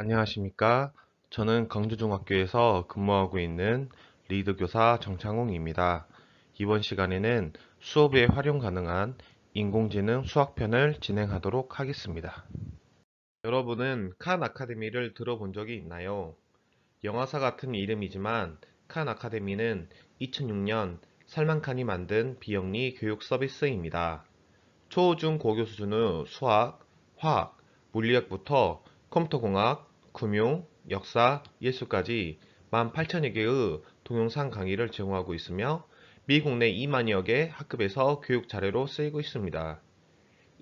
안녕하십니까. 저는 광주중학교에서 근무하고 있는 리드 교사 정창웅입니다. 이번 시간에는 수업에 활용 가능한 인공지능 수학편을 진행하도록 하겠습니다. 여러분은 칸 아카데미를 들어본 적이 있나요? 영화사 같은 이름이지만 칸 아카데미는 2006년 살만칸이 만든 비영리 교육 서비스입니다. 초, 중, 고교 수준의 수학, 화학, 물리학부터 컴퓨터공학, 금융, 역사, 예술까지 18,000여 개의 동영상 강의를 제공하고 있으며 미국 내 2만여 개 학급에서 교육 자료로 쓰이고 있습니다.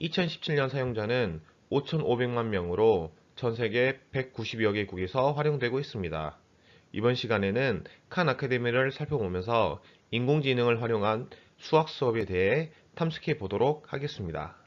2017년 사용자는 5,500만 명으로 전 세계 190여 개국에서 활용되고 있습니다. 이번 시간에는 칸 아카데미를 살펴보면서 인공지능을 활용한 수학 수업에 대해 탐색해 보도록 하겠습니다.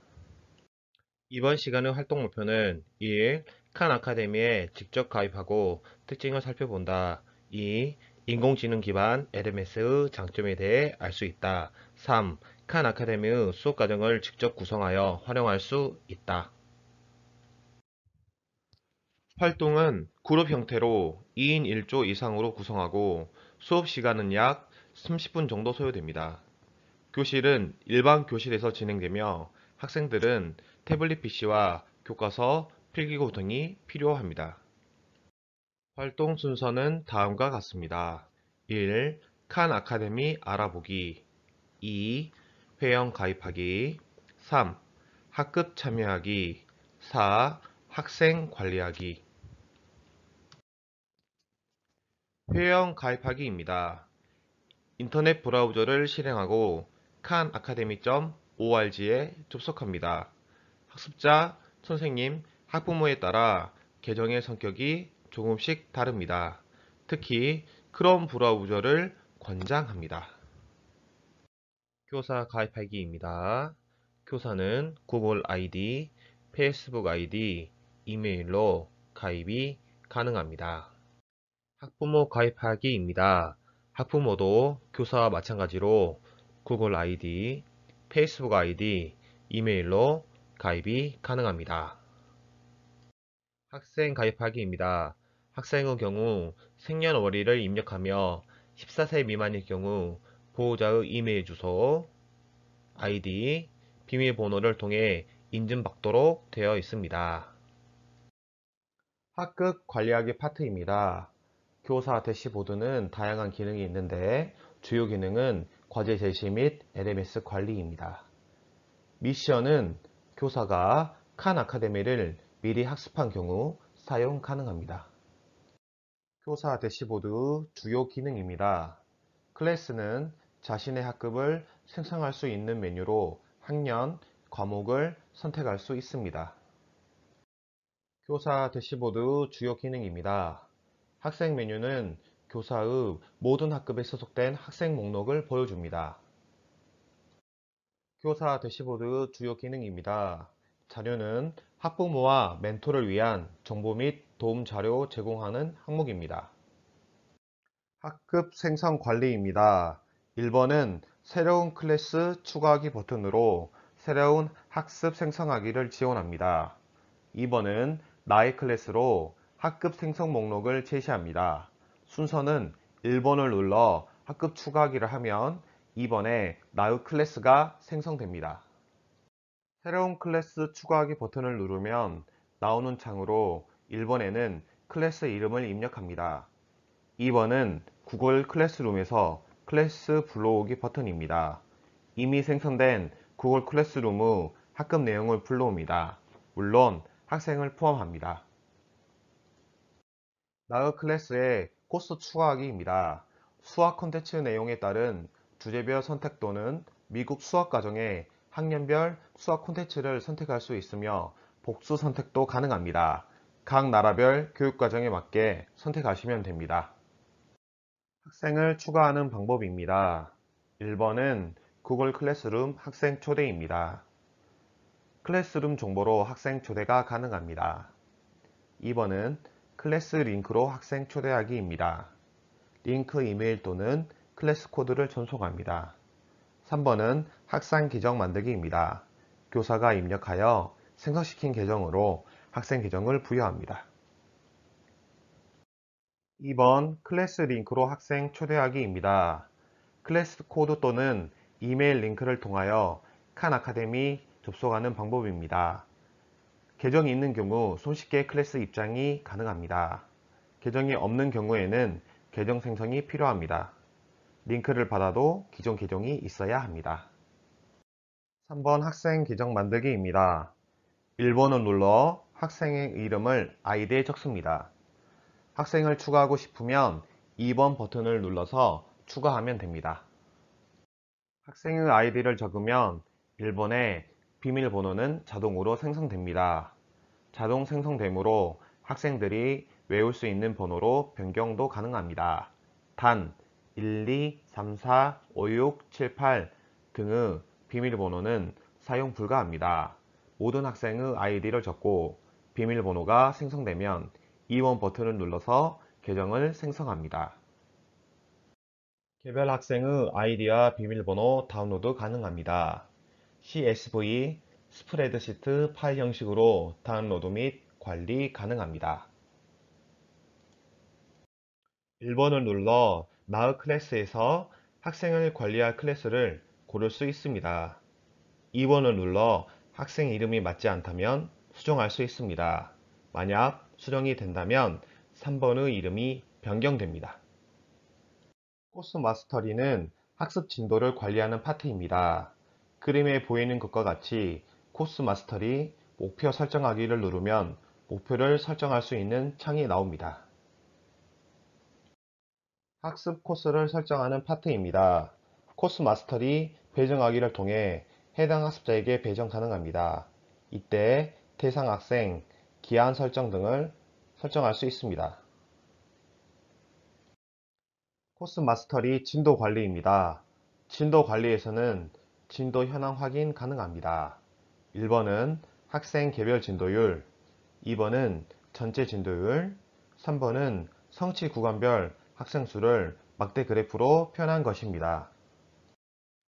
이번 시간의 활동 목표는 1. 칸 아카데미에 직접 가입하고 특징을 살펴본다. 2. 인공지능 기반 LMS의 장점에 대해 알 수 있다. 3. 칸 아카데미의 수업 과정을 직접 구성하여 활용할 수 있다. 활동은 그룹 형태로 2인 1조 이상으로 구성하고 수업 시간은 약 30분 정도 소요됩니다. 교실은 일반 교실에서 진행되며 학생들은 태블릿 PC와 교과서, 필기고 등이 필요합니다. 활동 순서는 다음과 같습니다. 1. 칸 아카데미 알아보기 2. 회원 가입하기 3. 학급 참여하기 4. 학생 관리하기 회원 가입하기입니다. 인터넷 브라우저를 실행하고 칸아카데미 o r g 에 접속합니다. 학습자, 선생님, 학부모에 따라 계정의 성격이 조금씩 다릅니다. 특히 크롬 브라우저를 권장합니다. 교사 가입하기입니다. 교사는 구글 아이디, 페이스북 아이디, 이메일로 가입이 가능합니다. 학부모 가입하기입니다. 학부모도 교사와 마찬가지로 구글 아이디, 페이스북 아이디, 이메일로 가입이 가능합니다. 학생 가입하기입니다. 학생의 경우 생년월일을 입력하며 14세 미만일 경우 보호자의 이메일 주소, 아이디, 비밀번호를 통해 인증받도록 되어 있습니다. 학급 관리하기 파트입니다. 교사 대시보드는 다양한 기능이 있는데 주요 기능은 과제 제시 및 LMS 관리입니다. 미션은 교사가 칸 아카데미를 미리 학습한 경우 사용 가능합니다. 교사 대시보드 주요 기능입니다. 클래스는 자신의 학급을 생성할 수 있는 메뉴로 학년, 과목을 선택할 수 있습니다. 교사 대시보드 주요 기능입니다. 학생 메뉴는 교사의 모든 학급에 소속된 학생 목록을 보여줍니다. 교사 대시보드 주요 기능입니다. 자료는 학부모와 멘토를 위한 정보 및 도움 자료 제공하는 항목입니다. 학급 생성 관리입니다. 1번은 새로운 클래스 추가하기 버튼으로 새로운 학습 생성하기를 지원합니다. 2번은 나의 클래스로 학급 생성 목록을 제시합니다. 순서는 1번을 눌러 학급 추가하기를 하면 2번에 나의 클래스가 생성됩니다. 새로운 클래스 추가하기 버튼을 누르면 나오는 창으로 1번에는 클래스 이름을 입력합니다. 2번은 구글 클래스룸에서 클래스 불러오기 버튼입니다. 이미 생성된 구글 클래스룸 후 학급 내용을 불러옵니다. 물론 학생을 포함합니다. 나의 클래스에 코스 추가하기입니다. 수학 콘텐츠 내용에 따른 주제별 선택 또는 미국 수학 과정에 학년별 수학 콘텐츠를 선택할 수 있으며 복수 선택도 가능합니다. 각 나라별 교육과정에 맞게 선택하시면 됩니다. 학생을 추가하는 방법입니다. 1번은 구글 클래스룸 학생 초대입니다. 클래스룸 정보로 학생 초대가 가능합니다. 2번은 클래스 링크로 학생 초대하기입니다. 링크 이메일 또는 클래스 코드를 전송합니다. 3번은 학생 기정 만들기입니다. 교사가 입력하여 생성시킨 계정으로 학생 계정을 부여합니다. 2번 클래스 링크로 학생 초대하기입니다. 클래스 코드 또는 이메일 링크를 통하여 칸 아카데미 접속하는 방법입니다. 계정이 있는 경우 손쉽게 클래스 입장이 가능합니다. 계정이 없는 경우에는 계정 생성이 필요합니다. 링크를 받아도 기존 계정이 있어야 합니다. 3번 학생 계정 만들기입니다. 1번을 눌러 학생의 이름을 아이디에 적습니다. 학생을 추가하고 싶으면 2번 버튼을 눌러서 추가하면 됩니다. 학생의 아이디를 적으면 1번에 비밀번호는 자동으로 생성됩니다. 자동 생성되므로 학생들이 외울 수 있는 번호로 변경도 가능합니다. 단, 1, 2, 3, 4, 5, 6, 7, 8 등의 비밀번호는 사용 불가합니다. 모든 학생의 아이디를 적고 비밀번호가 생성되면 이원 버튼을 눌러서 계정을 생성합니다. 개별 학생의 아이디와 비밀번호 다운로드 가능합니다. CSV, 스프레드시트 파일 형식으로 다운로드 및 관리 가능합니다. 1번을 눌러 마을 클래스에서 학생을 관리할 클래스를 고를 수 있습니다. 2번을 눌러 학생 이름이 맞지 않다면 수정할 수 있습니다. 만약 수정이 된다면 3번의 이름이 변경됩니다. 코스 마스터리는 학습 진도를 관리하는 파트입니다. 그림에 보이는 것과 같이 코스 마스터리 목표 설정하기를 누르면 목표를 설정할 수 있는 창이 나옵니다. 학습 코스를 설정하는 파트입니다. 코스 마스터리 배정하기를 통해 해당 학습자에게 배정 가능합니다. 이때 대상 학생, 기한 설정 등을 설정할 수 있습니다. 코스 마스터리 진도 관리입니다. 진도 관리에서는 진도 현황 확인 가능합니다. 1번은 학생 개별 진도율, 2번은 전체 진도율, 3번은 성취 구간별 학생 수를 막대 그래프로 표현한 것입니다.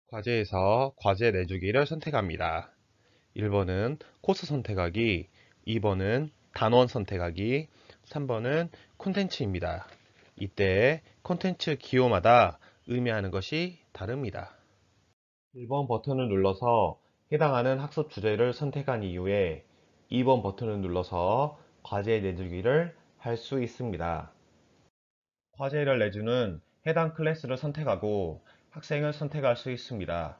과제에서 과제 내주기를 선택합니다. 1번은 코스 선택하기, 2번은 단원 선택하기, 3번은 콘텐츠입니다. 이때 콘텐츠 기호마다 의미하는 것이 다릅니다. 1번 버튼을 눌러서 해당하는 학습 주제를 선택한 이후에 2번 버튼을 눌러서 과제 내주기를 할 수 있습니다. 과제를 내주는 해당 클래스를 선택하고 학생을 선택할 수 있습니다.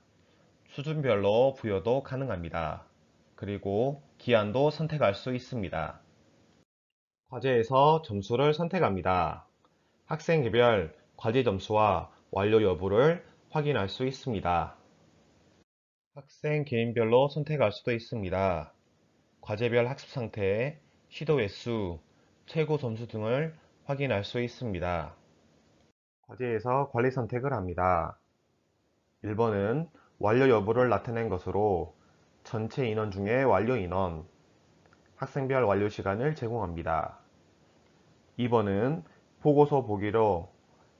수준별로 부여도 가능합니다. 그리고 기한도 선택할 수 있습니다. 과제에서 점수를 선택합니다. 학생개별 과제 점수와 완료 여부를 확인할 수 있습니다. 학생 개인별로 선택할 수도 있습니다. 과제별 학습 상태, 시도 횟수, 최고 점수 등을 확인할 수 있습니다. 과제에서 관리 선택을 합니다. 1번은 완료 여부를 나타낸 것으로 전체 인원 중에 완료 인원, 학생별 완료 시간을 제공합니다. 2번은 보고서 보기로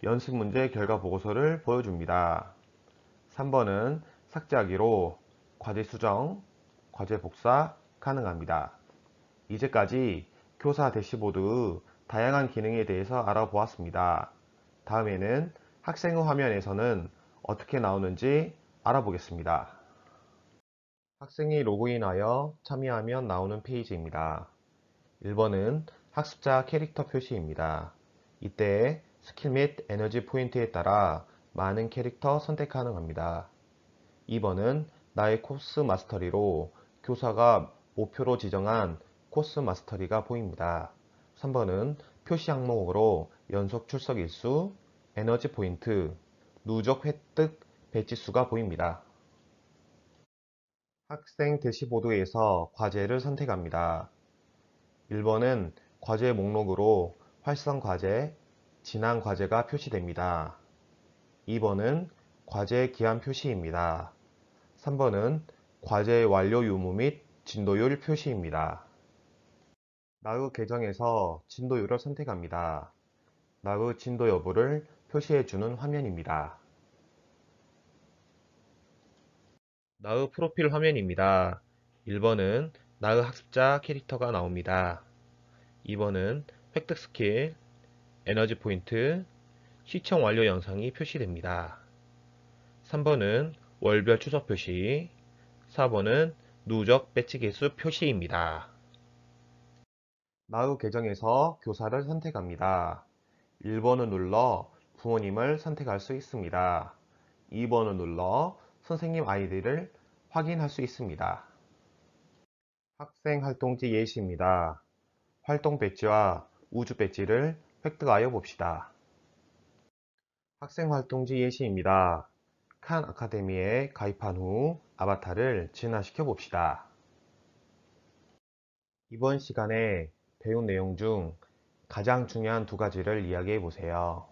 연습 문제 결과 보고서를 보여줍니다. 3번은 삭제하기로 과제 수정, 과제 복사 가능합니다. 이제까지 교사 대시보드 다양한 기능에 대해서 알아보았습니다. 다음에는 학생의 화면에서는 어떻게 나오는지 알아보겠습니다. 학생이 로그인하여 참여하면 나오는 페이지입니다. 1번은 학습자 캐릭터 표시입니다. 이때 스킬 및 에너지 포인트에 따라 많은 캐릭터 선택 가능합니다. 2번은 나의 코스 마스터리로 교사가 목표로 지정한 코스 마스터리가 보입니다. 3번은 표시 항목으로 연속 출석 일수, 에너지 포인트, 누적 획득 배치수가 보입니다. 학생 대시보드에서 과제를 선택합니다. 1번은 과제 목록으로 활성 과제, 진행 과제가 표시됩니다. 2번은 과제 기한 표시입니다. 3번은 과제 완료 유무 및 진도율 표시입니다. 나우 계정에서 진도율을 선택합니다. 나우 진도 여부를 표시해주는 화면입니다. 나우 프로필 화면입니다. 1번은 나의 학습자 캐릭터가 나옵니다. 2번은 획득 스킬, 에너지 포인트, 시청 완료 영상이 표시됩니다. 3번은 월별 추석 표시, 4번은 누적 배치 개수 표시입니다. 나우 계정에서 교사를 선택합니다. 1번을 눌러 부모님을 선택할 수 있습니다. 2번을 눌러 선생님 아이디를 확인할 수 있습니다. 학생 활동지 예시입니다. 활동 배지와 우주 배지를 획득하여 봅시다. 학생 활동지 예시입니다. 칸 아카데미에 가입한 후 아바타를 진화시켜 봅시다. 이번 시간에 배운 내용 중 가장 중요한 두 가지를 이야기해 보세요.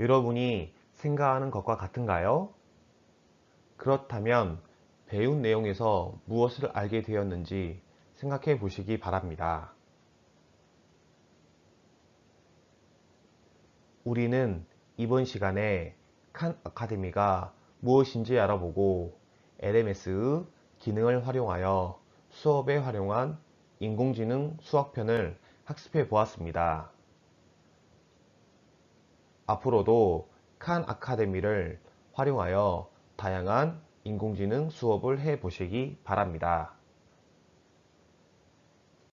여러분이 생각하는 것과 같은가요? 그렇다면 배운 내용에서 무엇을 알게 되었는지 생각해 보시기 바랍니다. 우리는 이번 시간에 칸 아카데미가 무엇인지 알아보고 LMS의 기능을 활용하여 수업에 활용한 인공지능 수학편을 학습해 보았습니다. 앞으로도 칸 아카데미를 활용하여 다양한 인공지능 수업을 해 보시기 바랍니다.